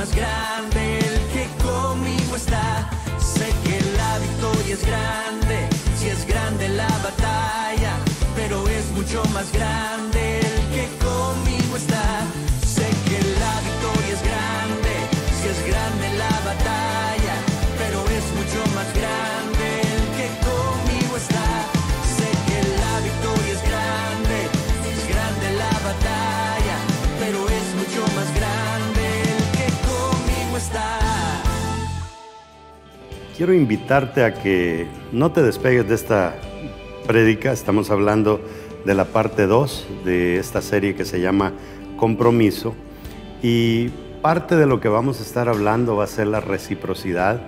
más grande el que conmigo está. Sé que la victoria es grande, si es grande la batalla, pero es mucho más grande el que conmigo está. quiero invitarte a que no te despegues de esta prédica. Estamos hablando de la parte 2 de esta serie que se llama Compromiso. Y parte de lo que vamos a estar hablando va a ser la reciprocidad.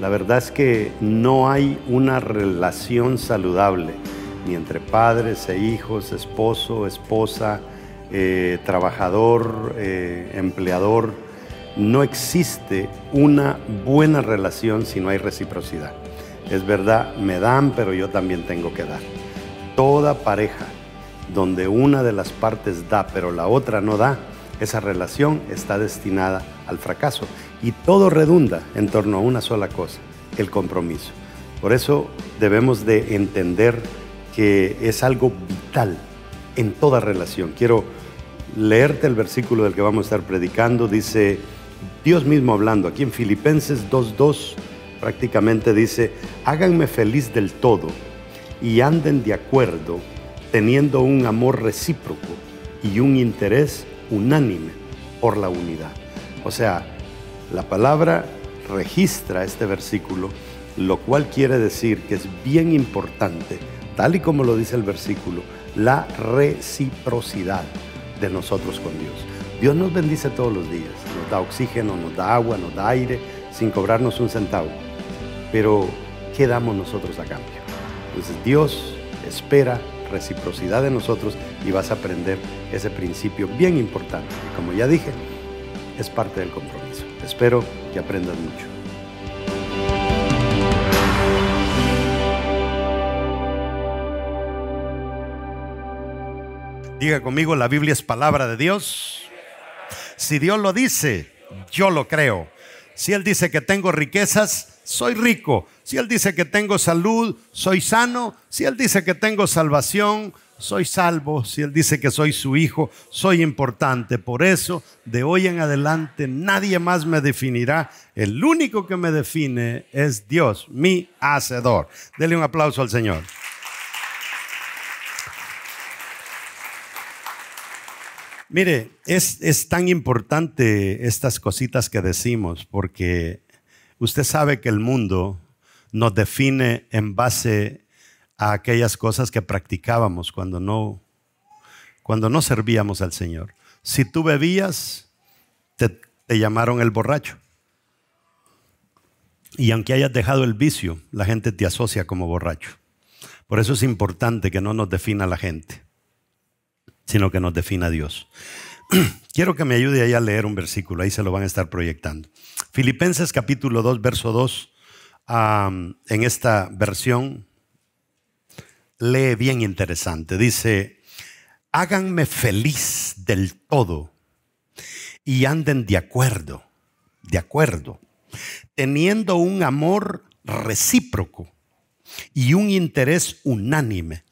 La verdad es que no hay una relación saludable ni entre padres e hijos, esposo, esposa, eh, trabajador, eh, empleador no existe una buena relación si no hay reciprocidad. Es verdad, me dan, pero yo también tengo que dar. Toda pareja donde una de las partes da, pero la otra no da, esa relación está destinada al fracaso. Y todo redunda en torno a una sola cosa, el compromiso. Por eso debemos de entender que es algo vital en toda relación. Quiero leerte el versículo del que vamos a estar predicando. Dice Dios mismo hablando, aquí en Filipenses 2.2 prácticamente dice, háganme feliz del todo y anden de acuerdo teniendo un amor recíproco y un interés unánime por la unidad. O sea, la palabra registra este versículo, lo cual quiere decir que es bien importante, tal y como lo dice el versículo, la reciprocidad de nosotros con Dios. Dios nos bendice todos los días, nos da oxígeno, nos da agua, nos da aire, sin cobrarnos un centavo. Pero, ¿qué damos nosotros a cambio? Entonces Dios espera reciprocidad de nosotros y vas a aprender ese principio bien importante, como ya dije, es parte del compromiso. Espero que aprendas mucho. Diga conmigo, la Biblia es palabra de Dios. Si Dios lo dice, yo lo creo. Si Él dice que tengo riquezas, soy rico. Si Él dice que tengo salud, soy sano. Si Él dice que tengo salvación, soy salvo. Si Él dice que soy su hijo, soy importante. Por eso, de hoy en adelante, nadie más me definirá. El único que me define es Dios, mi hacedor. Dele un aplauso al Señor. Mire, es, tan importante estas cositas que decimos porque usted sabe que el mundo nos define en base a aquellas cosas que practicábamos cuando no, cuando no servíamos al Señor. Si tú bebías, te llamaron el borracho. Y aunque hayas dejado el vicio, la gente te asocia como borracho. Por eso es importante que no nos defina la gente sino que nos defina Dios. Quiero que me ayude ahí a leer un versículo, ahí se lo van a estar proyectando. Filipenses capítulo 2, verso 2, en esta versión, lee bien interesante. Dice, háganme feliz del todo y anden de acuerdo, de acuerdo, teniendo un amor recíproco y un interés unánime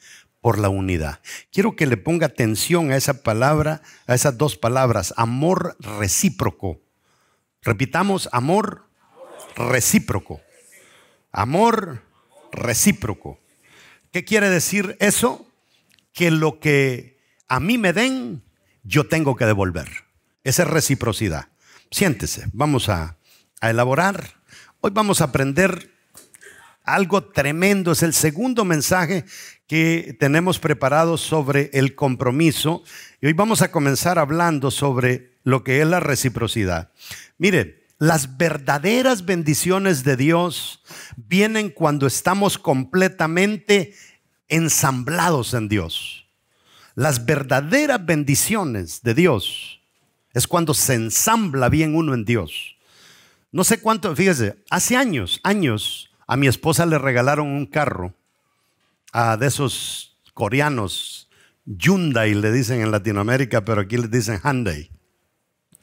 por la unidad. Quiero que le ponga atención a esa palabra, a esas dos palabras, amor recíproco. Repitamos, amor recíproco. Amor recíproco. ¿Qué quiere decir eso? Que lo que a mí me den, yo tengo que devolver. Esa es reciprocidad. Siéntese, vamos a, a elaborar. Hoy vamos a aprender algo tremendo. Es el segundo mensaje que tenemos preparado sobre el compromiso. Y hoy vamos a comenzar hablando sobre lo que es la reciprocidad. Mire, las verdaderas bendiciones de Dios vienen cuando estamos completamente ensamblados en Dios. Las verdaderas bendiciones de Dios es cuando se ensambla bien uno en Dios. No sé cuánto, fíjese, hace años, años, a mi esposa le regalaron un carro a de esos coreanos, Hyundai le dicen en Latinoamérica, pero aquí le dicen Hyundai.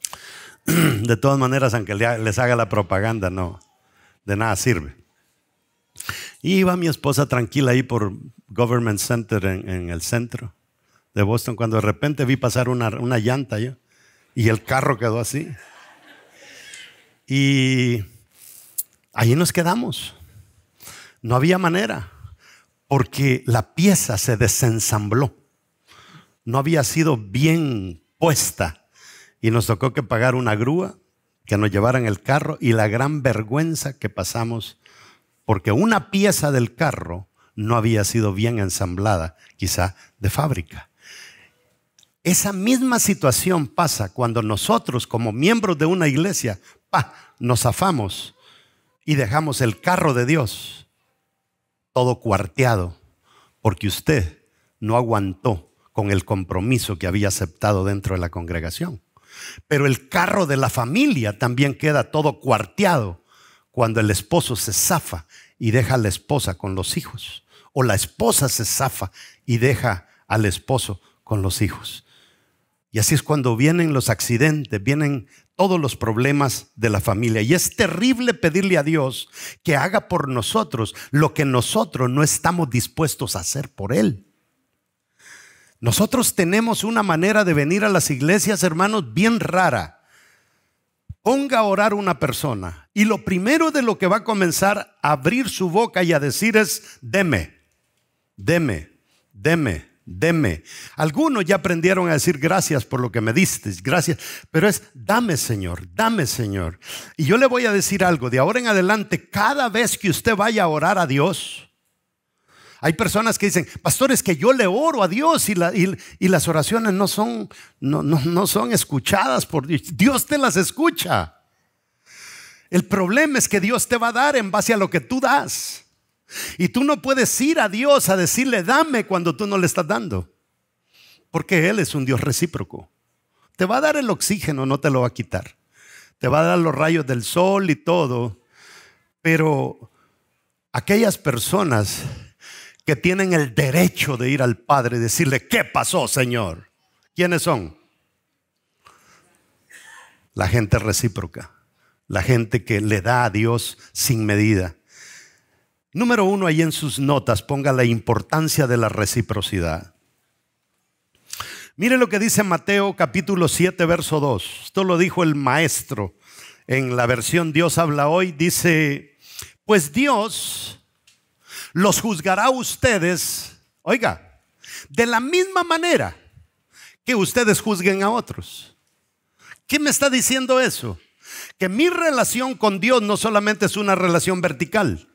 De todas maneras, aunque les haga la propaganda, no, de nada sirve. Y iba mi esposa tranquila ahí por Government Center en, el centro de Boston, cuando de repente vi pasar una, llanta y el carro quedó así. Y ahí nos quedamos. No había manera, porque la pieza se desensambló. No había sido bien puesta. Y nos tocó que pagar una grúa, que nos llevaran el carro y la gran vergüenza que pasamos, porque una pieza del carro no había sido bien ensamblada, quizá de fábrica. Esa misma situación pasa cuando nosotros como miembros de una iglesia pa, nos afamos y dejamos el carro de Dios todo cuarteado, porque usted no aguantó con el compromiso que había aceptado dentro de la congregación. Pero el carro de la familia también queda todo cuarteado cuando el esposo se zafa y deja a la esposa con los hijos. O la esposa se zafa y deja al esposo con los hijos. Y así es cuando vienen los accidentes, vienen todos los problemas de la familia. Y es terrible pedirle a Dios que haga por nosotros lo que nosotros no estamos dispuestos a hacer por Él. Nosotros tenemos una manera de venir a las iglesias, hermanos, bien rara. Ponga a orar una persona y lo primero de lo que va a comenzar a abrir su boca y a decir es, deme, deme, deme deme. Algunos ya aprendieron a decir gracias por lo que me diste, gracias, pero es dame Señor, dame Señor. Y yo le voy a decir algo, de ahora en adelante, cada vez que usted vaya a orar a Dios, hay personas que dicen, pastores, que yo le oro a Dios y, las oraciones no son, no, no son escuchadas por Dios. Dios te las escucha. El problema es que Dios te va a dar en base a lo que tú das. Y tú no puedes ir a Dios a decirle, dame cuando tú no le estás dando. Porque Él es un Dios recíproco. Te va a dar el oxígeno, no te lo va a quitar. Te va a dar los rayos del sol y todo. Pero aquellas personas que tienen el derecho de ir al Padre y decirle, ¿qué pasó, Señor? ¿Quiénes son? La gente recíproca, la gente que le da a Dios sin medida. Número uno, ahí en sus notas ponga la importancia de la reciprocidad. Mire lo que dice Mateo capítulo 7, verso 2. Esto lo dijo el maestro en la versión Dios habla hoy. Dice, pues Dios los juzgará a ustedes, oiga, de la misma manera que ustedes juzguen a otros. ¿Qué me está diciendo eso? Que mi relación con Dios no solamente es una relación vertical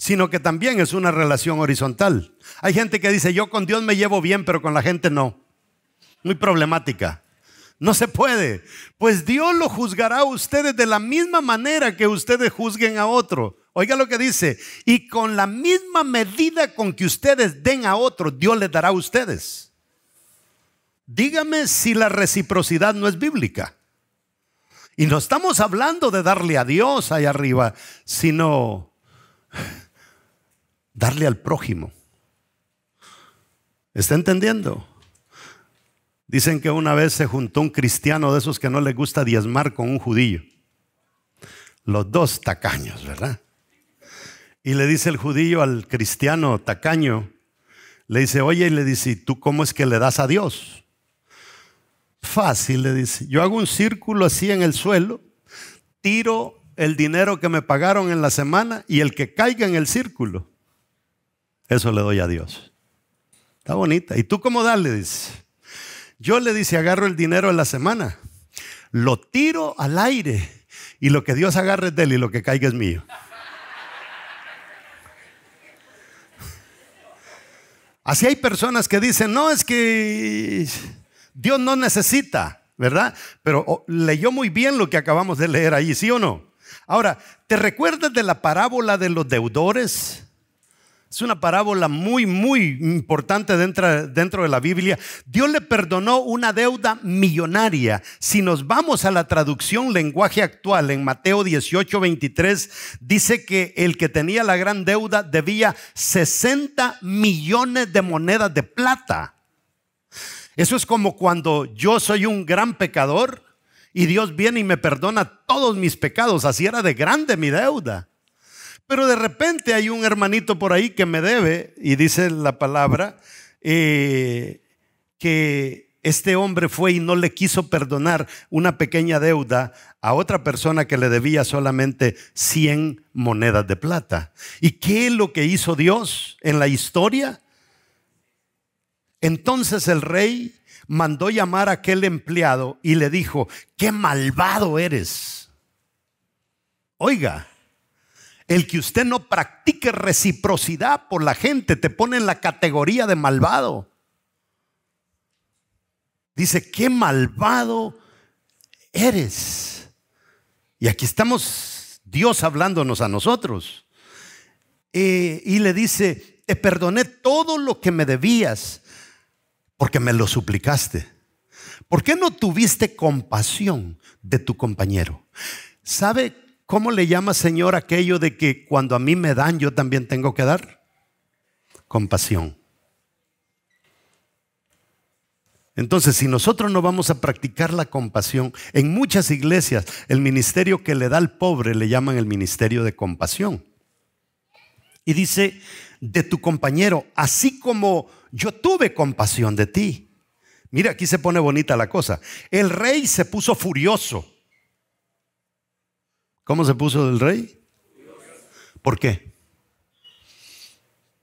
sino que también es una relación horizontal. Hay gente que dice, yo con Dios me llevo bien, pero con la gente no. Muy problemática. No se puede. Pues Dios lo juzgará a ustedes de la misma manera que ustedes juzguen a otro. Oiga lo que dice. Y con la misma medida con que ustedes den a otro, Dios le dará a ustedes. Dígame si la reciprocidad no es bíblica. Y no estamos hablando de darle a Dios allá arriba, sino darle al prójimo. ¿Está entendiendo? Dicen que una vez se juntó un cristiano de esos que no le gusta diezmar con un judío. Los dos tacaños, ¿verdad? Y le dice el judío al cristiano tacaño, le dice, oye, y le dice, tú cómo es que le das a Dios? Fácil, le dice, yo hago un círculo así en el suelo, tiro el dinero que me pagaron en la semana y el que caiga en el círculo eso le doy a Dios. Está bonita. ¿Y tú cómo dale? Yo le dice, agarro el dinero de la semana, lo tiro al aire y lo que Dios agarre es de él y lo que caiga es mío. Así hay personas que dicen, no, es que Dios no necesita, ¿verdad? Pero oh, leyó muy bien lo que acabamos de leer ahí, ¿sí o no? Ahora, ¿te recuerdas de la parábola de los deudores? Es una parábola muy, muy importante dentro, dentro, de la Biblia. Dios le perdonó una deuda millonaria. Si nos vamos a la traducción lenguaje actual, en Mateo 18, 23, dice que el que tenía la gran deuda debía 60 millones de monedas de plata. Eso es como cuando yo soy un gran pecador y Dios viene y me perdona todos mis pecados. Así era de grande mi deuda. Pero de repente hay un hermanito por ahí que me debe, y dice la palabra, eh, que este hombre fue y no le quiso perdonar una pequeña deuda a otra persona que le debía solamente 100 monedas de plata. ¿Y qué es lo que hizo Dios en la historia? Entonces el rey mandó llamar a aquel empleado y le dijo, qué malvado eres. Oiga, el que usted no practique reciprocidad por la gente te pone en la categoría de malvado. Dice, qué malvado eres. Y aquí estamos Dios hablándonos a nosotros. Eh, y le dice, te perdoné todo lo que me debías porque me lo suplicaste. ¿Por qué no tuviste compasión de tu compañero? ¿Sabe ¿Cómo le llama, Señor, aquello de que cuando a mí me dan, yo también tengo que dar? Compasión. Entonces, si nosotros no vamos a practicar la compasión, en muchas iglesias el ministerio que le da al pobre le llaman el ministerio de compasión. Y dice, de tu compañero, así como yo tuve compasión de ti. Mira, aquí se pone bonita la cosa. El rey se puso furioso ¿Cómo se puso del rey? ¿Por qué?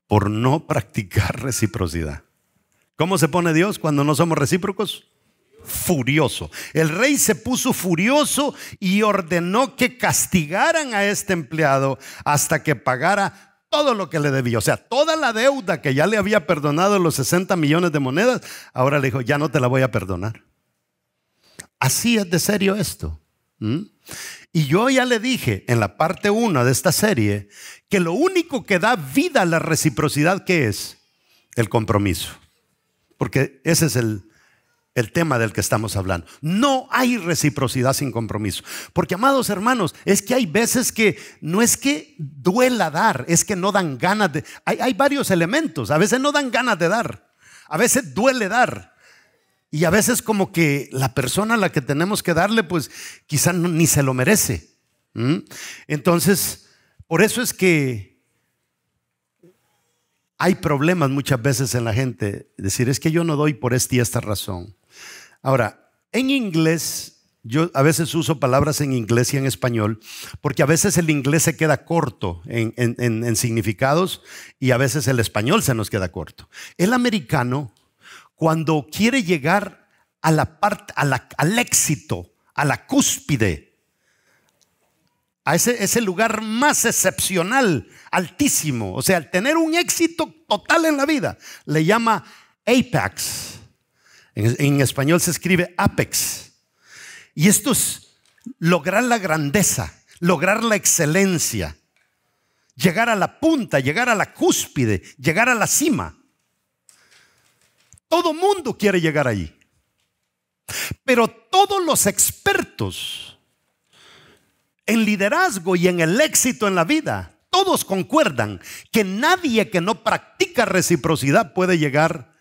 Por no practicar reciprocidad. ¿Cómo se pone Dios cuando no somos recíprocos? Furioso. El rey se puso furioso y ordenó que castigaran a este empleado hasta que pagara todo lo que le debía. O sea, toda la deuda que ya le había perdonado los 60 millones de monedas, ahora le dijo, ya no te la voy a perdonar. Así es de serio esto. Y yo ya le dije en la parte 1 de esta serie que lo único que da vida a la reciprocidad que es el compromiso. Porque ese es el, tema del que estamos hablando. No hay reciprocidad sin compromiso. Porque, amados hermanos, es que hay veces que no es que duela dar, es que no dan ganas de... hay varios elementos. A veces no dan ganas de dar. A veces duele dar. Y a veces como que la persona a la que tenemos que darle, pues quizá ni se lo merece. Entonces, por eso es que hay problemas muchas veces en la gente. Decir, es que yo no doy por esta y esta razón. Ahora, en inglés, yo a veces uso palabras en inglés y en español, porque a veces el inglés se queda corto en significados y a veces el español se nos queda corto. El americano cuando quiere llegar a la al éxito, a la cúspide, a ese, lugar más excepcional, altísimo. O sea, al tener un éxito total en la vida, le llama apex. en español se escribe apex. Y esto es lograr la grandeza, lograr la excelencia, llegar a la punta, llegar a la cúspide, llegar a la cima. Todo mundo quiere llegar allí. Pero todos los expertos en liderazgo y en el éxito en la vida, todos concuerdan que nadie que no practica reciprocidad puede llegar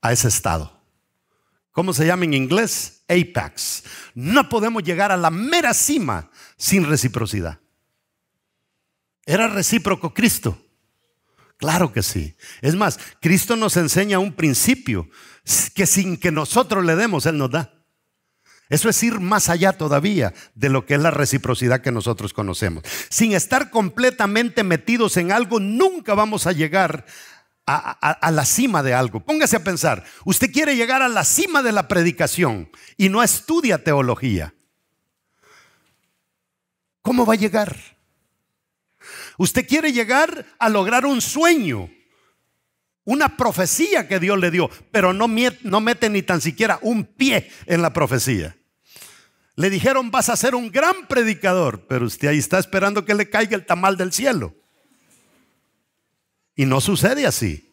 a ese estado. ¿Cómo se llama en inglés? Apex. No podemos llegar a la mera cima sin reciprocidad. Era recíproco Cristo. Claro que sí. Es más, Cristo nos enseña un principio que sin que nosotros le demos, Él nos da. Eso es ir más allá todavía de lo que es la reciprocidad que nosotros conocemos. Sin estar completamente metidos en algo, nunca vamos a llegar a, la cima de algo. Póngase a pensar, usted quiere llegar a la cima de la predicación y no estudia teología. ¿Cómo va a llegar? Usted quiere llegar a lograr un sueño, una profecía que Dios le dio, pero no, mete ni tan siquiera un pie en la profecía. Le dijeron, vas a ser un gran predicador, pero usted ahí está esperando que le caiga el tamal del cielo. Y no sucede así.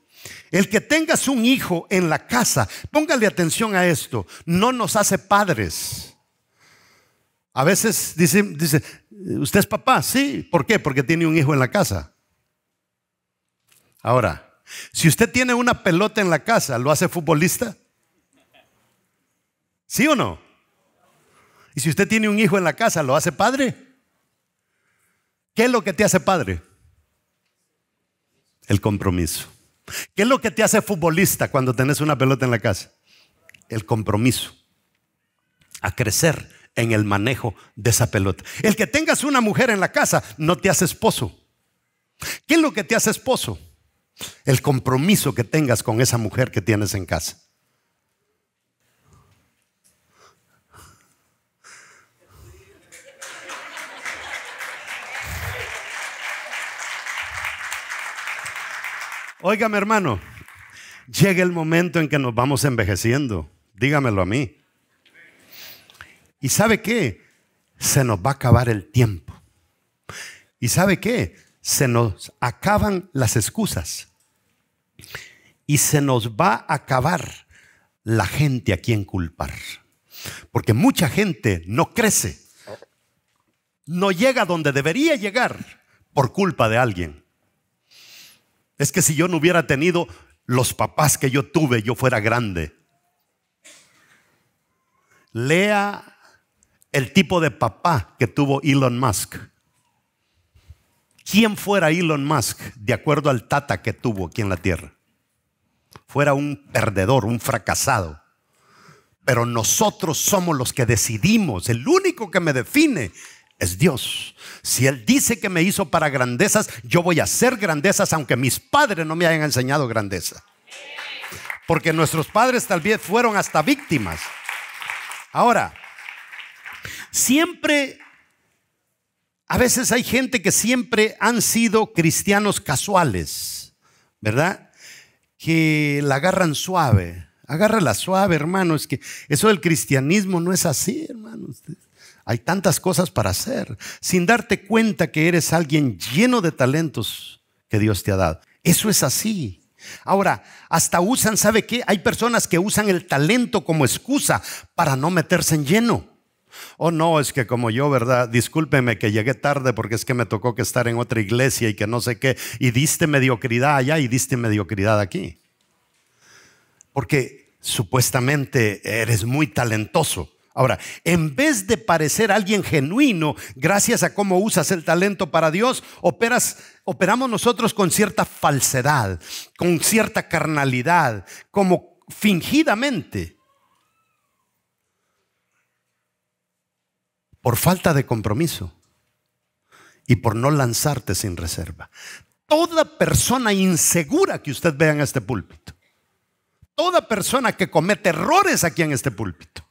El que tengas un hijo en la casa, póngale atención a esto, no nos hace padres. A veces dice, dice ¿Usted es papá? Sí. ¿Por qué? Porque tiene un hijo en la casa. Ahora, si usted tiene una pelota en la casa, ¿lo hace futbolista? ¿Sí o no? Y si usted tiene un hijo en la casa, ¿lo hace padre? ¿Qué es lo que te hace padre? El compromiso. ¿Qué es lo que te hace futbolista cuando tenés una pelota en la casa? El compromiso. A crecer en el manejo de esa pelota. El que tengas una mujer en la casa no te hace esposo. ¿Qué es lo que te hace esposo? El compromiso que tengas con esa mujer que tienes en casa. Óigame hermano, llega el momento en que nos vamos envejeciendo. Dígamelo a mí. ¿Y sabe qué? Se nos va a acabar el tiempo. ¿Y sabe qué? Se nos acaban las excusas. Y se nos va a acabar la gente a quien culpar. Porque mucha gente no crece, no llega donde debería llegar por culpa de alguien. Es que si yo no hubiera tenido los papás que yo tuve, yo fuera grande. Lea el tipo de papá que tuvo Elon Musk. ¿Quién fuera Elon Musk de acuerdo al tata que tuvo aquí en la Tierra? Fuera un perdedor, un fracasado. Pero nosotros somos los que decidimos. El único que me define es Dios. Si Él dice que me hizo para grandezas, yo voy a hacer grandezas aunque mis padres no me hayan enseñado grandeza. Porque nuestros padres tal vez fueron hasta víctimas. Ahora, Siempre, a veces hay gente que siempre han sido cristianos casuales, ¿verdad? Que la agarran suave. Agárrala suave, hermano. Es que eso del cristianismo no es así, hermano. Hay tantas cosas para hacer, sin darte cuenta que eres alguien lleno de talentos que Dios te ha dado. Eso es así. Ahora, hasta usan, ¿sabe qué? Hay personas que usan el talento como excusa para no meterse en lleno. Oh, no, es que como yo, ¿verdad? Discúlpeme que llegué tarde porque es que me tocó que estar en otra iglesia y que no sé qué. Y diste mediocridad allá y diste mediocridad aquí. Porque supuestamente eres muy talentoso. Ahora, en vez de parecer alguien genuino, gracias a cómo usas el talento para Dios, operas, operamos nosotros con cierta falsedad, con cierta carnalidad, como fingidamente. por falta de compromiso y por no lanzarte sin reserva. Toda persona insegura que usted vea en este púlpito, toda persona que comete errores aquí en este púlpito,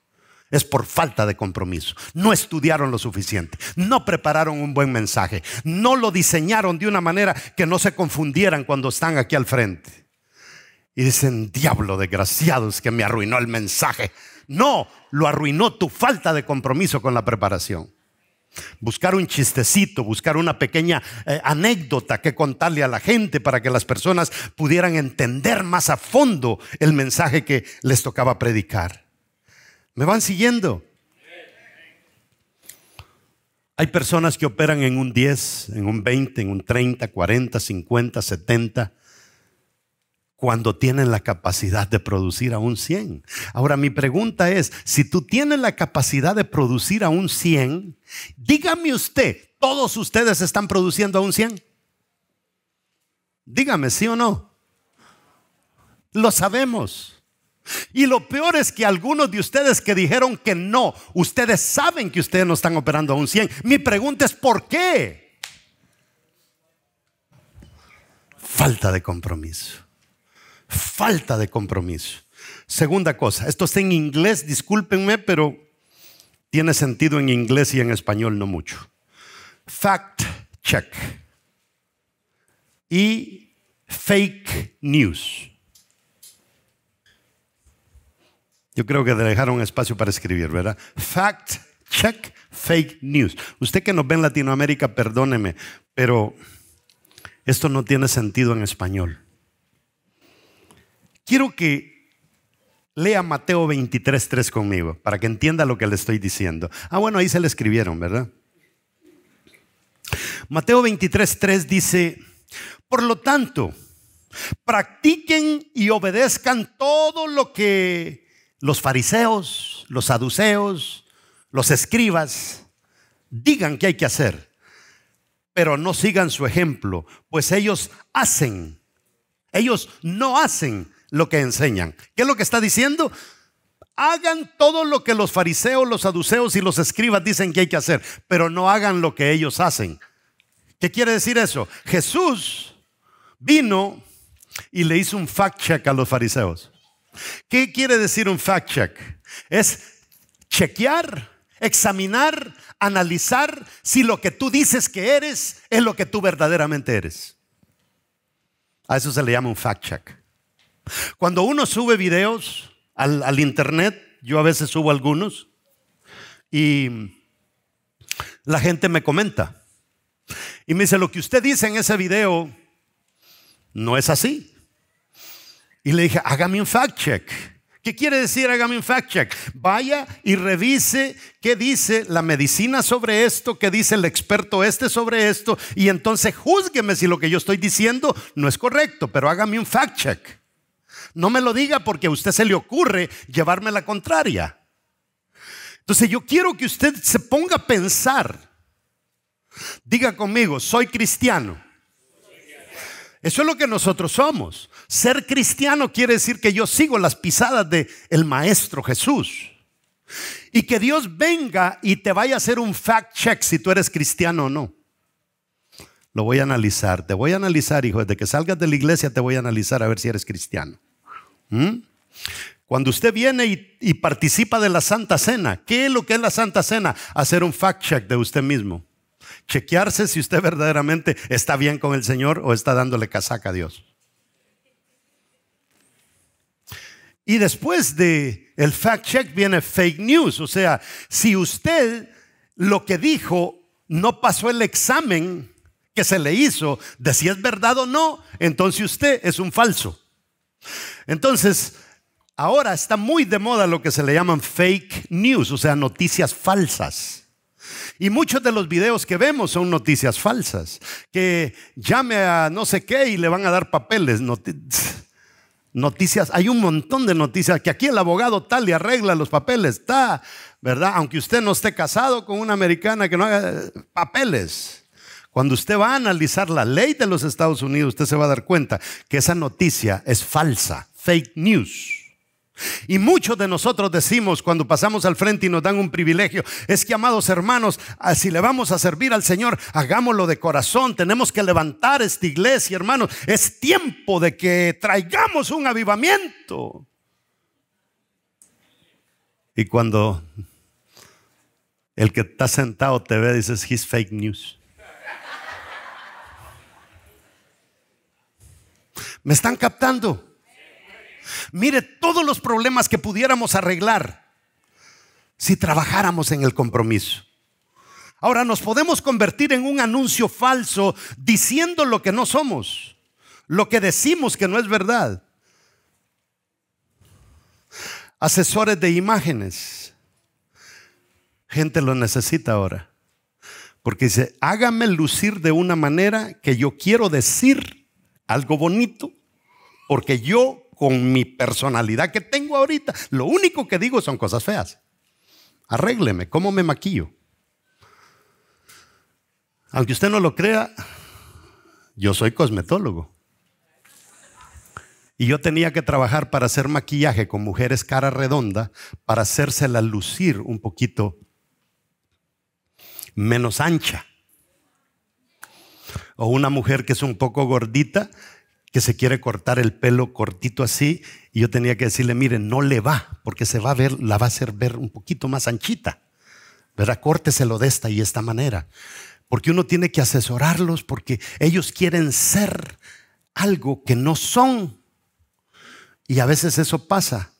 es por falta de compromiso. No estudiaron lo suficiente, no prepararon un buen mensaje, no lo diseñaron de una manera que no se confundieran cuando están aquí al frente. Y dicen, diablo desgraciados que me arruinó el mensaje. No, lo arruinó tu falta de compromiso con la preparación. Buscar un chistecito, buscar una pequeña eh, anécdota que contarle a la gente para que las personas pudieran entender más a fondo el mensaje que les tocaba predicar. ¿Me van siguiendo? Hay personas que operan en un 10, en un 20, en un 30, 40, 50, 70 cuando tienen la capacidad de producir a un 100. Ahora mi pregunta es, si tú tienes la capacidad de producir a un 100, dígame usted, ¿todos ustedes están produciendo a un 100? Dígame, sí o no. Lo sabemos. Y lo peor es que algunos de ustedes que dijeron que no, ustedes saben que ustedes no están operando a un 100. Mi pregunta es, ¿por qué? Falta de compromiso falta de compromiso. Segunda cosa, esto está en inglés, discúlpenme, pero tiene sentido en inglés y en español no mucho. Fact check y fake news. Yo creo que dejaron espacio para escribir, ¿verdad? Fact check, fake news. Usted que nos ve en Latinoamérica, perdóneme, pero esto no tiene sentido en español. Quiero que lea Mateo 23.3 conmigo, para que entienda lo que le estoy diciendo. Ah, bueno, ahí se le escribieron, ¿verdad? Mateo 23.3 dice, por lo tanto, practiquen y obedezcan todo lo que los fariseos, los saduceos, los escribas digan que hay que hacer, pero no sigan su ejemplo, pues ellos hacen, ellos no hacen lo que enseñan. ¿Qué es lo que está diciendo? Hagan todo lo que los fariseos, los saduceos y los escribas dicen que hay que hacer, pero no hagan lo que ellos hacen. ¿Qué quiere decir eso? Jesús vino y le hizo un fact check a los fariseos. ¿Qué quiere decir un fact check? Es chequear, examinar, analizar si lo que tú dices que eres es lo que tú verdaderamente eres. A eso se le llama un fact check. Cuando uno sube videos al, internet, yo a veces subo algunos, y la gente me comenta. Y me dice, lo que usted dice en ese video no es así. Y le dije, hágame un fact check. ¿Qué quiere decir hágame un fact check? Vaya y revise qué dice la medicina sobre esto, qué dice el experto este sobre esto, y entonces júzgueme si lo que yo estoy diciendo no es correcto, pero hágame un fact check. No me lo diga porque a usted se le ocurre llevarme la contraria. Entonces yo quiero que usted se ponga a pensar. Diga conmigo, soy cristiano. Eso es lo que nosotros somos. Ser cristiano quiere decir que yo sigo las pisadas del el maestro Jesús. Y que Dios venga y te vaya a hacer un fact check si tú eres cristiano o no. Lo voy a analizar, te voy a analizar, hijo, desde que salgas de la iglesia te voy a analizar a ver si eres cristiano. ¿Mm? Cuando usted viene y, participa de la Santa Cena, ¿qué es lo que es la Santa Cena? Hacer un fact check de usted mismo. Chequearse si usted verdaderamente está bien con el Señor o está dándole casaca a Dios. Y después de el fact check viene fake news, o sea, si usted lo que dijo no pasó el examen que se le hizo de si es verdad o no, entonces usted es un falso. Entonces, ahora está muy de moda lo que se le llaman fake news, o sea, noticias falsas. Y muchos de los videos que vemos son noticias falsas, que llame a no sé qué y le van a dar papeles. Noticias, hay un montón de noticias que aquí el abogado tal le arregla los papeles, está, ¿verdad? Aunque usted no esté casado con una americana que no haga eh, papeles. Cuando usted va a analizar la ley de los Estados Unidos, usted se va a dar cuenta que esa noticia es falsa, fake news. Y muchos de nosotros decimos cuando pasamos al frente y nos dan un privilegio, es que amados hermanos, ah, si le vamos a servir al Señor, hagámoslo de corazón, tenemos que levantar esta iglesia, hermanos, es tiempo de que traigamos un avivamiento. Y cuando el que está sentado te ve, dices, he's fake news. ¿Me están captando? Mire, todos los problemas que pudiéramos arreglar si trabajáramos en el compromiso. Ahora nos podemos convertir en un anuncio falso diciendo lo que no somos, lo que decimos que no es verdad. Asesores de imágenes. Gente lo necesita ahora. Porque dice, hágame lucir de una manera que yo quiero decir algo bonito porque yo, con mi personalidad que tengo ahorita, lo único que digo son cosas feas. Arrégleme, ¿cómo me maquillo? Aunque usted no lo crea, yo soy cosmetólogo. Y yo tenía que trabajar para hacer maquillaje con mujeres cara redonda para hacérsela lucir un poquito menos ancha. O una mujer que es un poco gordita que se quiere cortar el pelo cortito así y yo tenía que decirle, mire, no le va, porque se va a ver, la va a hacer ver un poquito más anchita. ¿Verdad? Córteselo de esta y esta manera. Porque uno tiene que asesorarlos porque ellos quieren ser algo que no son. Y a veces eso pasa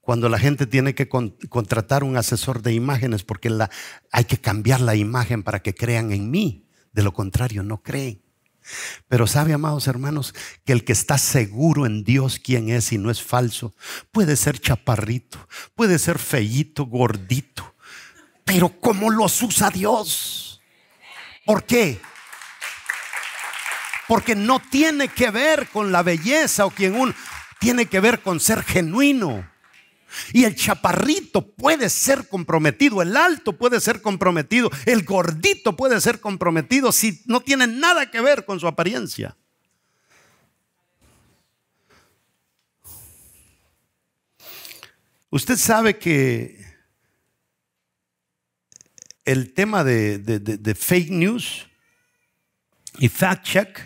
cuando la gente tiene que contratar un asesor de imágenes porque la, hay que cambiar la imagen para que crean en mí. De lo contrario, no creen. Pero sabe, amados hermanos, que el que está seguro en Dios, quien es y no es falso, puede ser chaparrito, puede ser feíto, gordito, pero ¿cómo los usa Dios? ¿Por qué? Porque no tiene que ver con la belleza o quien uno, tiene que ver con ser genuino. Y el chaparrito puede ser comprometido, el alto puede ser comprometido, el gordito puede ser comprometido si no tiene nada que ver con su apariencia. Usted sabe que el tema de, fake news y fact check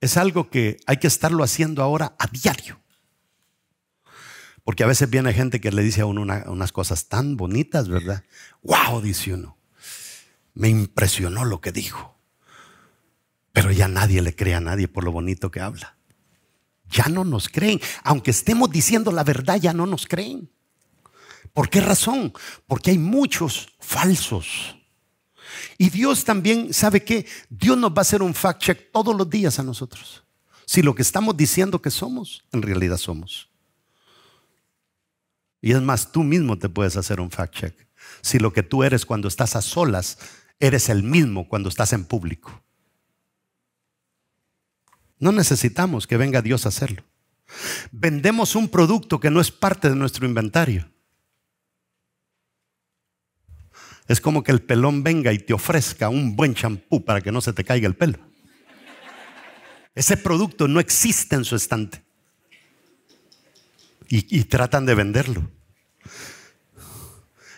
es algo que hay que estarlo haciendo ahora a diario. Porque a veces viene gente que le dice a uno unas cosas tan bonitas, ¿verdad? ¡Wow! Dice uno. Me impresionó lo que dijo. Pero ya nadie le cree a nadie por lo bonito que habla. Ya no nos creen. Aunque estemos diciendo la verdad, ya no nos creen. ¿Por qué razón? Porque hay muchos falsos. Y Dios también, ¿sabe qué? Dios nos va a hacer un fact check todos los días a nosotros. Si lo que estamos diciendo que somos, en realidad somos. Y es más, tú mismo te puedes hacer un fact-check. Si lo que tú eres cuando estás a solas, eres el mismo cuando estás en público. No necesitamos que venga Dios a hacerlo. Vendemos un producto que no es parte de nuestro inventario. Es como que el pelón venga y te ofrezca un buen champú para que no se te caiga el pelo. Ese producto no existe en su estante y, tratan de venderlo.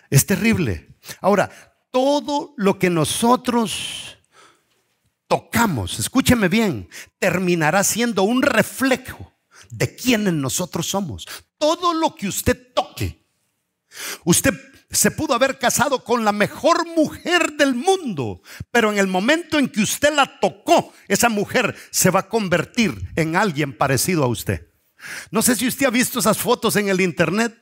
Es terrible. Ahora, todo lo que nosotros tocamos, escúcheme bien, terminará siendo un reflejo de quienes nosotros somos. Todo lo que usted toque, usted se pudo haber casado con la mejor mujer del mundo, pero en el momento en que usted la tocó, esa mujer se va a convertir en alguien parecido a usted. No sé si usted ha visto esas fotos en el internet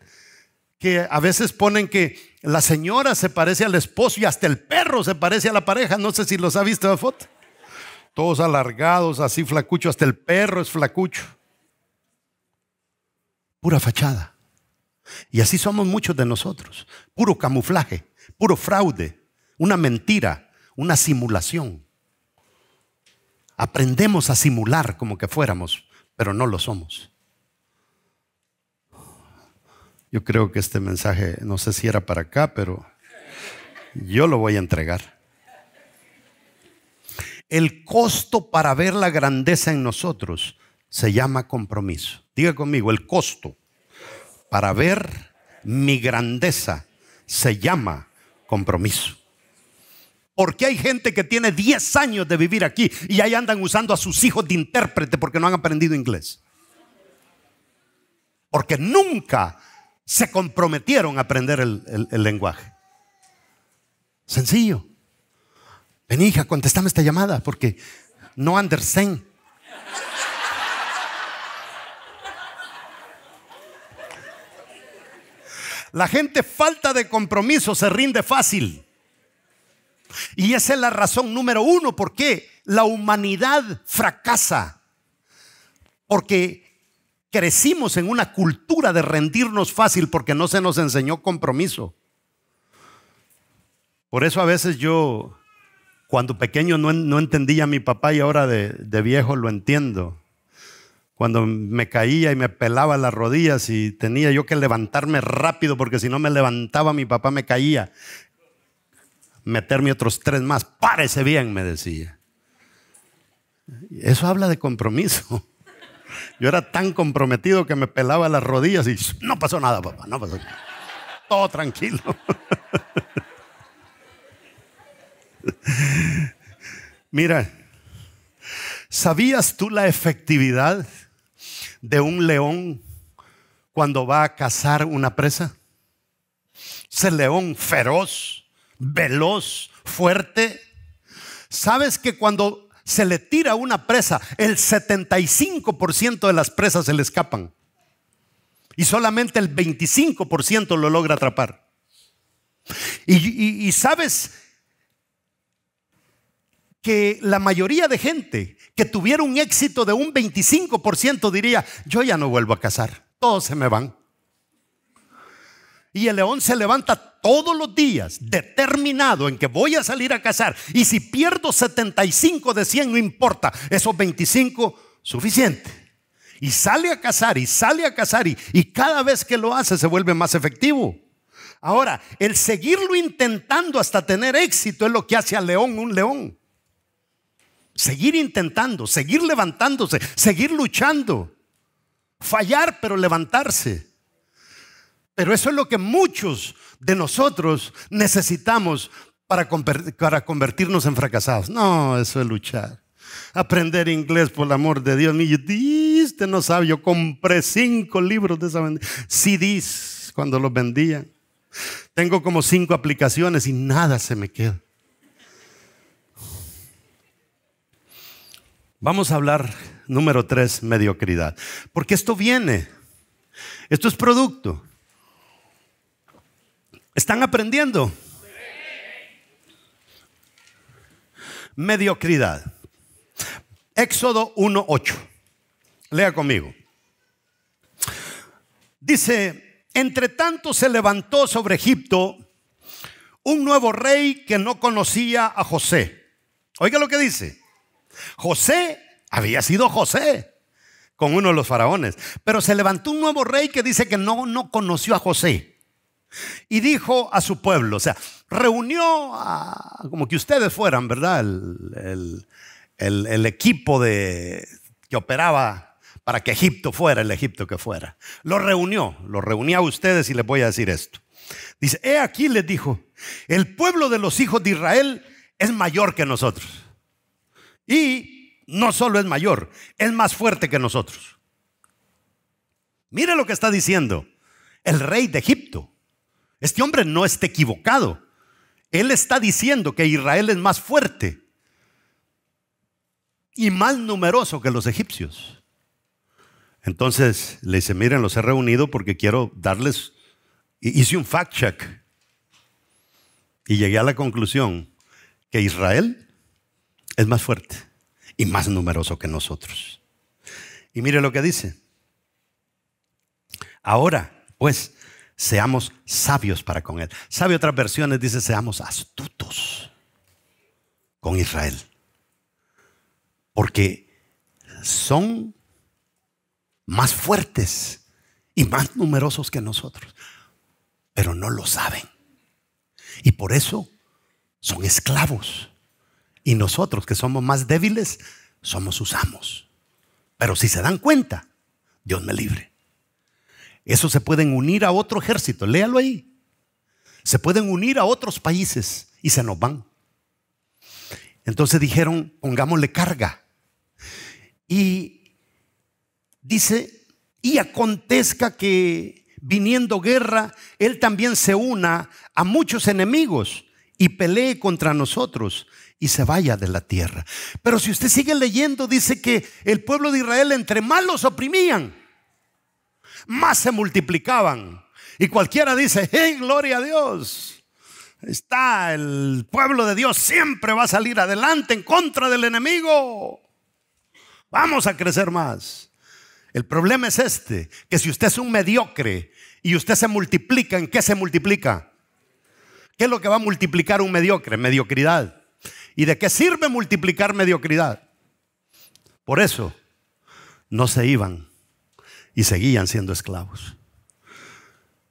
que a veces ponen que la señora se parece al esposo y hasta el perro se parece a la pareja. No sé si los ha visto la foto. Todos alargados, así flacucho, hasta el perro es flacucho. Pura fachada. Y así somos muchos de nosotros. Puro camuflaje, puro fraude, una mentira, una simulación. Aprendemos a simular como que fuéramos, pero no lo somos. Yo creo que este mensaje, no sé si era para acá, pero yo lo voy a entregar. El costo para ver la grandeza en nosotros se llama compromiso. Diga conmigo, el costo para ver mi grandeza se llama compromiso. Porque hay gente que tiene 10 años de vivir aquí y ahí andan usando a sus hijos de intérprete porque no han aprendido inglés. Porque nunca se comprometieron a aprender el, lenguaje. Sencillo. Ven hija, contestame esta llamada porque no understand. La gente falta de compromiso se rinde fácil. Y esa es la razón número uno por qué la humanidad fracasa. Porque Crecimos en una cultura de rendirnos fácil porque no se nos enseñó compromiso. Por eso a veces yo, cuando pequeño no, entendía a mi papá y ahora de, de viejo lo entiendo. Cuando me caía y me pelaba las rodillas y tenía yo que levantarme rápido porque si no me levantaba mi papá me caía. Meterme otros tres más, párese bien, me decía. Eso habla de compromiso. Yo era tan comprometido que me pelaba las rodillas y no pasó nada, papá, no pasó nada. Todo tranquilo. Mira, ¿sabías tú la efectividad de un león cuando va a cazar una presa? Ese león feroz, veloz, fuerte. ¿Sabes que cuando se le tira una presa, el 75% de las presas se le escapan. Y solamente el 25% lo logra atrapar. Y, y sabes que la mayoría de gente que tuviera un éxito de un 25% diría, yo ya no vuelvo a cazar, todos se me van. Y el león se levanta todos los días determinado en que voy a salir a cazar y si pierdo 75 de 100 no importa, esos 25 suficiente. Y sale a cazar y sale a cazar y, y cada vez que lo hace se vuelve más efectivo. Ahora, el seguirlo intentando hasta tener éxito es lo que hace al león un león. Seguir intentando, seguir levantándose, seguir luchando. Fallar pero levantarse. Pero eso es lo que muchos de nosotros necesitamos para, convertirnos en fracasados. No, eso es luchar. Aprender inglés, por el amor de Dios. diste no sabe, yo compré cinco libros de esa CDs cuando los vendían. Tengo como cinco aplicaciones y nada se me queda. Vamos a hablar, número tres, mediocridad. Porque esto viene. Esto es producto. ¿Están aprendiendo? Mediocridad. Éxodo 1.8. Lea conmigo. Dice, entre tanto se levantó sobre Egipto un nuevo rey que no conocía a José. Oiga lo que dice. José había sido José con uno de los faraones, pero se levantó un nuevo rey que dice que no, no conoció a José y dijo a su pueblo, o sea, reunió a, como que ustedes fueran, ¿verdad? El, equipo de, que operaba para que Egipto fuera el Egipto que fuera. Lo reunió, lo reunía a ustedes y les voy a decir esto. Dice, he aquí les dijo, el pueblo de los hijos de Israel es mayor que nosotros. Y no solo es mayor, es más fuerte que nosotros. Mire lo que está diciendo el rey de Egipto. Este hombre no está equivocado. Él está diciendo que Israel es más fuerte y más numeroso que los egipcios. Entonces le dice, miren, los he reunido porque quiero darles, hice un fact check y llegué a la conclusión que Israel es más fuerte y más numeroso que nosotros. Y mire lo que dice. Ahora, pues, seamos sabios para con Él. Sabe otras versiones, dice, seamos astutos con Israel. Porque son más fuertes y más numerosos que nosotros, pero no lo saben. Y por eso son esclavos. Y nosotros que somos más débiles, somos sus amos. Pero si se dan cuenta, Dios me libre. Eso se pueden unir a otro ejército, léalo ahí. Se pueden unir a otros países y se nos van. Entonces dijeron, pongámosle carga. Y dice, y acontezca que viniendo guerra, él también se una a muchos enemigos y pelee contra nosotros y se vaya de la tierra. Pero si usted sigue leyendo, dice que el pueblo de Israel entre malos oprimían más se multiplicaban. Y cualquiera dice, hey, gloria a Dios. Está el pueblo de Dios, siempre va a salir adelante en contra del enemigo. Vamos a crecer más. El problema es este, que si usted es un mediocre y usted se multiplica, ¿en qué se multiplica? ¿Qué es lo que va a multiplicar un mediocre? Mediocridad. ¿Y de qué sirve multiplicar mediocridad? Por eso no se iban y seguían siendo esclavos.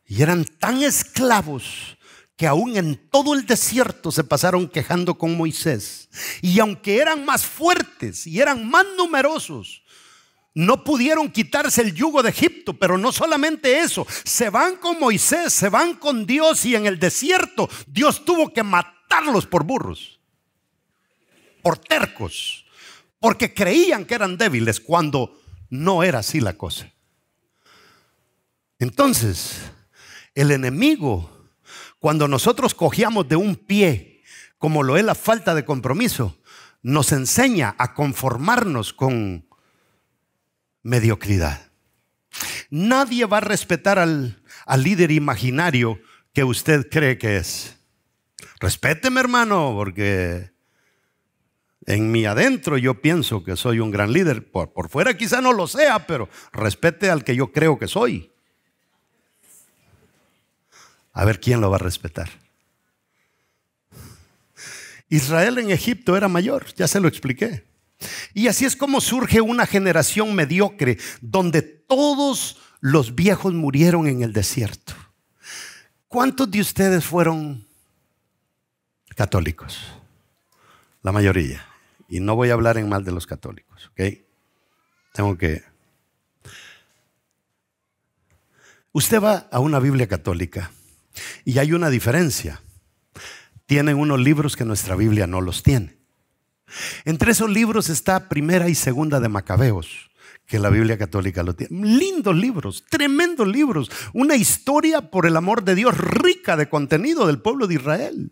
Y eran tan esclavos que aún en todo el desierto se pasaron quejando con Moisés. Y aunque eran más fuertes y eran más numerosos, no pudieron quitarse el yugo de Egipto, pero no solamente eso, se van con Moisés, se van con Dios y en el desierto Dios tuvo que matarlos por burros, por tercos, porque creían que eran débiles cuando no era así la cosa. Entonces, el enemigo, cuando nosotros cogíamos de un pie, como lo es la falta de compromiso, nos enseña a conformarnos con mediocridad. Nadie va a respetar al, líder imaginario que usted cree que es. Respéteme, hermano, porque en mi adentro yo pienso que soy un gran líder. por fuera quizá no lo sea, pero respete al que yo creo que soy a ver quién lo va a respetar. Israel en Egipto era mayor, ya se lo expliqué. Y así es como surge una generación mediocre donde todos los viejos murieron en el desierto. ¿Cuántos de ustedes fueron católicos? La mayoría. Y no voy a hablar en mal de los católicos, ¿ok? Tengo que... Usted va a una Biblia católica y hay una diferencia. Tienen unos libros que nuestra Biblia no los tiene. Entre esos libros está primera y segunda de Macabeos, que la Biblia católica lo tiene. Lindos libros, tremendos libros, una historia por el amor de Dios rica de contenido del pueblo de Israel.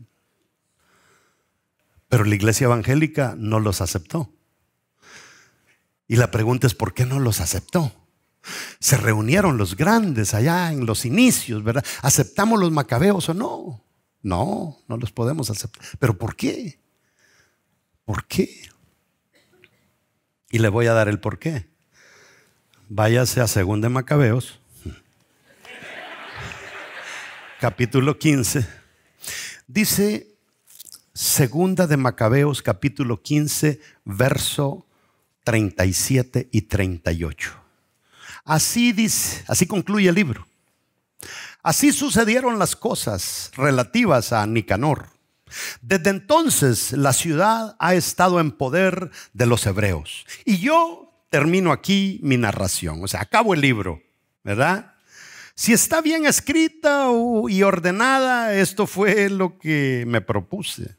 Pero la iglesia evangélica no los aceptó. Y la pregunta es, ¿por qué no los aceptó? Se reunieron los grandes allá en los inicios, ¿verdad? ¿Aceptamos los macabeos o no? No, no los podemos aceptar. ¿Pero por qué? ¿Por qué? Y le voy a dar el por qué. Váyase a Segunda de Macabeos, capítulo 15. Dice Segunda de Macabeos, capítulo 15, verso 37 y 38. Así dice, así concluye el libro. Así sucedieron las cosas relativas a Nicanor. Desde entonces la ciudad ha estado en poder de los hebreos. Y yo termino aquí mi narración, o sea, acabo el libro, ¿verdad? Si está bien escrita y ordenada, esto fue lo que me propuse.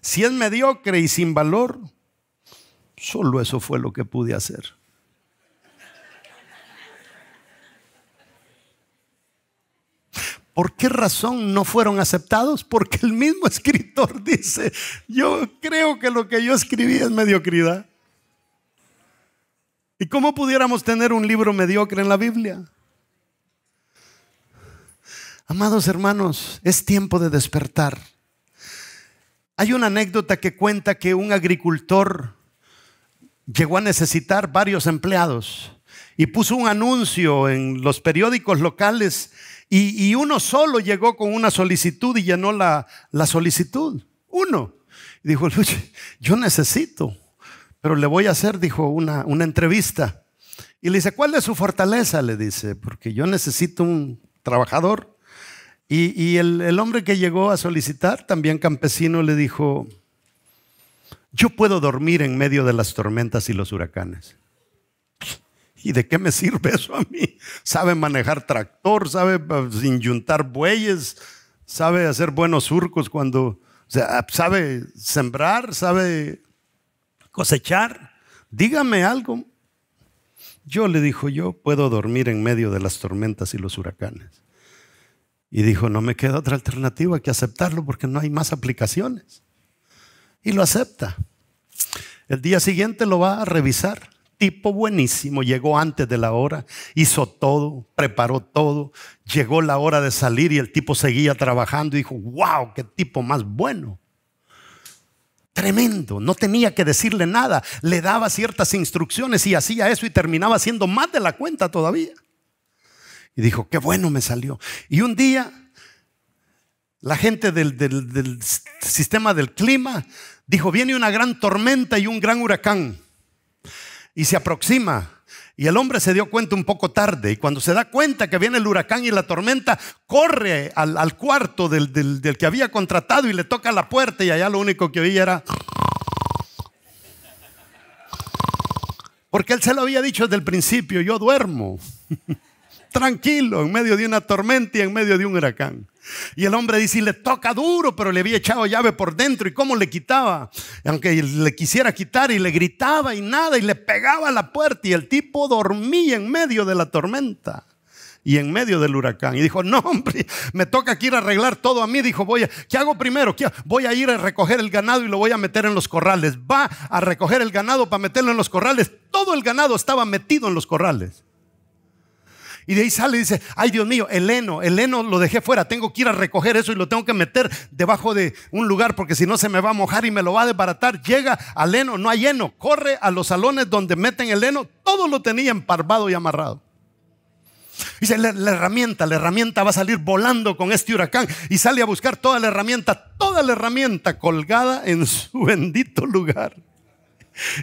Si es mediocre y sin valor, solo eso fue lo que pude hacer. ¿Por qué razón no fueron aceptados? Porque el mismo escritor dice, yo creo que lo que yo escribí es mediocridad. ¿Y cómo pudiéramos tener un libro mediocre en la Biblia? Amados hermanos, es tiempo de despertar. Hay una anécdota que cuenta que un agricultor llegó a necesitar varios empleados y puso un anuncio en los periódicos locales y, uno solo llegó con una solicitud y llenó la, solicitud. Uno. Y dijo, yo necesito, pero le voy a hacer, dijo, una, entrevista. Y le dice, ¿cuál es su fortaleza? Le dice, porque yo necesito un trabajador. Y, el hombre que llegó a solicitar, también campesino, le dijo, yo puedo dormir en medio de las tormentas y los huracanes. ¿Y de qué me sirve eso a mí? Sabe manejar tractor, sabe eh, inyuntar bueyes, sabe hacer buenos surcos cuando, o sabe sembrar, sabe cosechar. Dígame algo. Yo le dijo, yo puedo dormir en medio de las tormentas y los huracanes. Y dijo, no me queda otra alternativa que aceptarlo porque no hay más aplicaciones. Y lo acepta. El día siguiente lo va a revisar tipo buenísimo, llegó antes de la hora, hizo todo, preparó todo, llegó la hora de salir y el tipo seguía trabajando y dijo, wow, qué tipo más bueno. Tremendo, no tenía que decirle nada, le daba ciertas instrucciones y hacía eso y terminaba haciendo más de la cuenta todavía. Y dijo, qué bueno me salió. Y un día, la gente del, del sistema del clima dijo, viene una gran tormenta y un gran huracán y se aproxima. Y el hombre se dio cuenta un poco tarde. Y cuando se da cuenta que viene el huracán y la tormenta, corre al, cuarto del, del, que había contratado y le toca la puerta. Y allá lo único que oía era. Porque él se lo había dicho desde el principio: Yo duermo. Tranquilo, en medio de una tormenta y en medio de un huracán. Y el hombre dice, le toca duro, pero le había echado llave por dentro. ¿Y cómo le quitaba? Aunque le quisiera quitar y le gritaba y nada, y le pegaba a la puerta. Y el tipo dormía en medio de la tormenta y en medio del huracán. Y dijo, no, hombre, me toca aquí arreglar todo a mí. Dijo, voy a, ¿qué hago primero? Voy a ir a recoger el ganado y lo voy a meter en los corrales. Va a recoger el ganado para meterlo en los corrales. Todo el ganado estaba metido en los corrales. Y de ahí sale y dice, ay Dios mío, el heno, el heno lo dejé fuera, tengo que ir a recoger eso y lo tengo que meter debajo de un lugar porque si no se me va a mojar y me lo va a desbaratar. Llega al heno, no hay heno, corre a los salones donde meten el heno, todo lo tenía emparvado y amarrado. Dice, la, la, herramienta, la herramienta va a salir volando con este huracán y sale a buscar toda la herramienta, toda la herramienta colgada en su bendito lugar.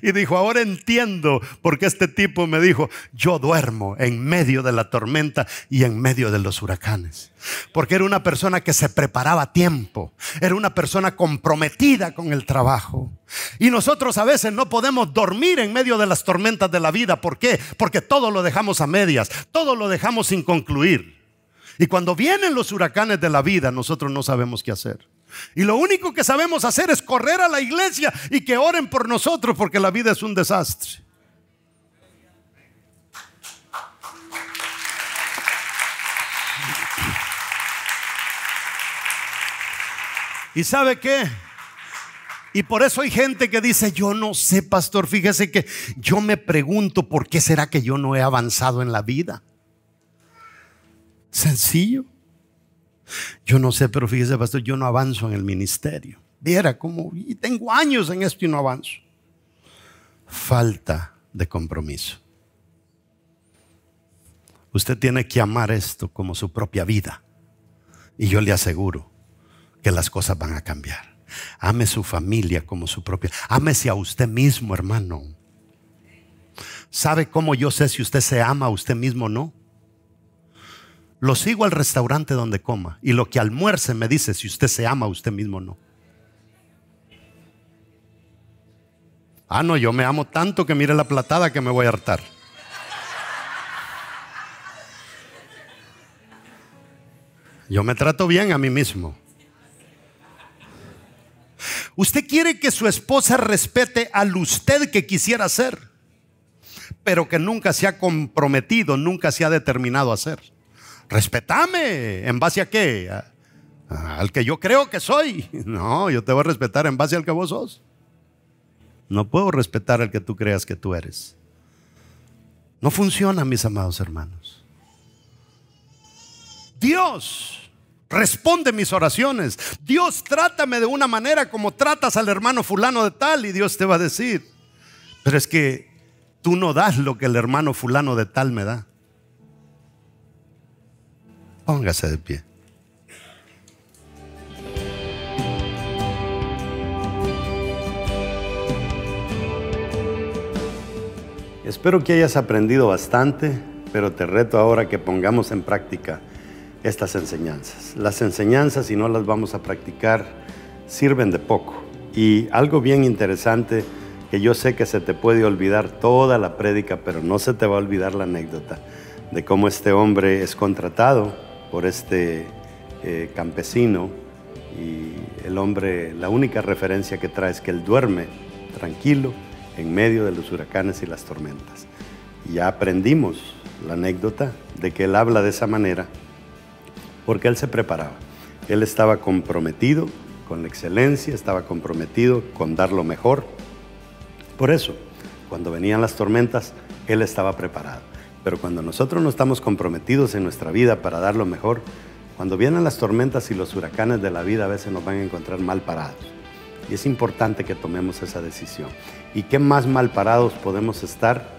Y dijo, ahora entiendo porque este tipo me dijo, yo duermo en medio de la tormenta y en medio de los huracanes. Porque era una persona que se preparaba a tiempo, era una persona comprometida con el trabajo. Y nosotros a veces no podemos dormir en medio de las tormentas de la vida. ¿Por qué? Porque todo lo dejamos a medias, todo lo dejamos sin concluir. Y cuando vienen los huracanes de la vida, nosotros no sabemos qué hacer. Y lo único que sabemos hacer es correr a la iglesia y que oren por nosotros porque la vida es un desastre. ¿Y sabe qué? Y por eso hay gente que dice, yo no sé, pastor, fíjese que yo me pregunto por qué será que yo no he avanzado en la vida. Sencillo. Yo no sé, pero fíjese, pastor, yo no avanzo en el ministerio. Viera cómo y tengo años en esto y no avanzo. Falta de compromiso. Usted tiene que amar esto como su propia vida. Y yo le aseguro que las cosas van a cambiar. Ame su familia como su propia. Ámese a usted mismo, hermano. ¿Sabe cómo yo sé si usted se ama a usted mismo o no? Lo sigo al restaurante donde coma y lo que almuerce me dice si usted se ama a usted mismo o no. Ah, no, yo me amo tanto que mire la platada que me voy a hartar. Yo me trato bien a mí mismo. Usted quiere que su esposa respete al usted que quisiera ser, pero que nunca se ha comprometido, nunca se ha determinado a ser respetame. ¿En base a qué? al que yo creo que soy. No, yo te voy a respetar en base al que vos sos. No puedo respetar al que tú creas que tú eres. No funciona, mis amados hermanos. Dios responde mis oraciones. Dios trátame de una manera como tratas al hermano fulano de tal y Dios te va a decir, pero es que tú no das lo que el hermano fulano de tal me da. Póngase de pie. Espero que hayas aprendido bastante, pero te reto ahora que pongamos en práctica estas enseñanzas. Las enseñanzas, si no las vamos a practicar, sirven de poco. Y algo bien interesante que yo sé que se te puede olvidar toda la prédica, pero no se te va a olvidar la anécdota de cómo este hombre es contratado por este eh, campesino y el hombre, la única referencia que trae es que él duerme tranquilo en medio de los huracanes y las tormentas. ya aprendimos la anécdota de que él habla de esa manera porque él se preparaba. Él estaba comprometido con la excelencia, estaba comprometido con dar lo mejor. Por eso, cuando venían las tormentas, él estaba preparado. Pero cuando nosotros no estamos comprometidos en nuestra vida para dar lo mejor, cuando vienen las tormentas y los huracanes de la vida a veces nos van a encontrar mal parados. Y es importante que tomemos esa decisión. ¿Y qué más mal parados podemos estar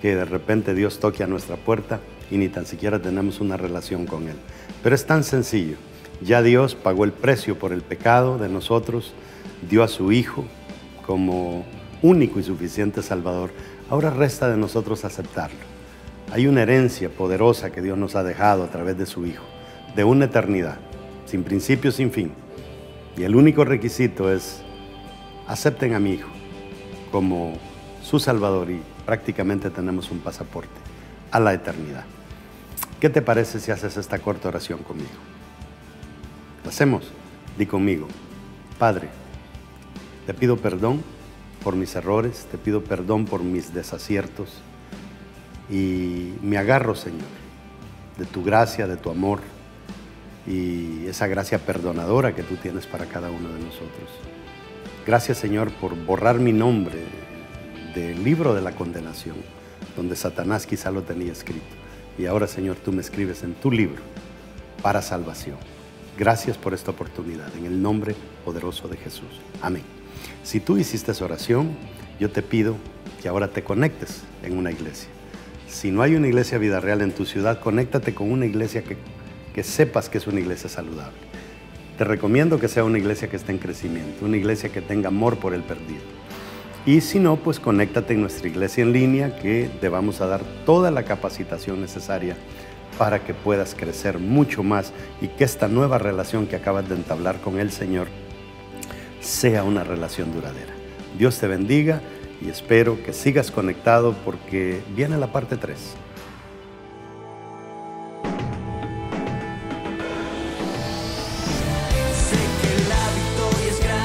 que de repente Dios toque a nuestra puerta y ni tan siquiera tenemos una relación con Él? Pero es tan sencillo. Ya Dios pagó el precio por el pecado de nosotros, dio a su Hijo como único y suficiente Salvador. Ahora resta de nosotros aceptarlo. Hay una herencia poderosa que Dios nos ha dejado a través de su Hijo, de una eternidad, sin principio, sin fin. Y el único requisito es, acepten a mi Hijo como su Salvador y prácticamente tenemos un pasaporte a la eternidad. ¿Qué te parece si haces esta corta oración conmigo? ¿Lo hacemos? Di conmigo, Padre, te pido perdón por mis errores, te pido perdón por mis desaciertos y me agarro, Señor, de tu gracia, de tu amor y esa gracia perdonadora que tú tienes para cada uno de nosotros. Gracias, Señor, por borrar mi nombre del libro de la condenación, donde Satanás quizá lo tenía escrito. Y ahora, Señor, tú me escribes en tu libro para salvación. Gracias por esta oportunidad, en el nombre poderoso de Jesús. Amén. Si tú hiciste esa oración, yo te pido que ahora te conectes en una iglesia. Si no hay una iglesia vida real en tu ciudad, conéctate con una iglesia que, sepas que es una iglesia saludable. Te recomiendo que sea una iglesia que esté en crecimiento, una iglesia que tenga amor por el perdido. Y si no, pues conéctate en nuestra iglesia en línea que te vamos a dar toda la capacitación necesaria para que puedas crecer mucho más y que esta nueva relación que acabas de entablar con el Señor sea una relación duradera. Dios te bendiga y espero que sigas conectado porque viene la parte 3. Sé que la la victoria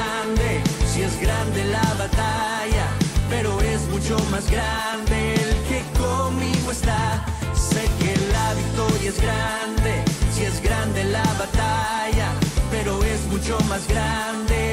es es es grande, grande si batalla, pero mucho más grande el que conmigo está. Sé que la victoria es grande, si es grande la batalla, pero es mucho más grande.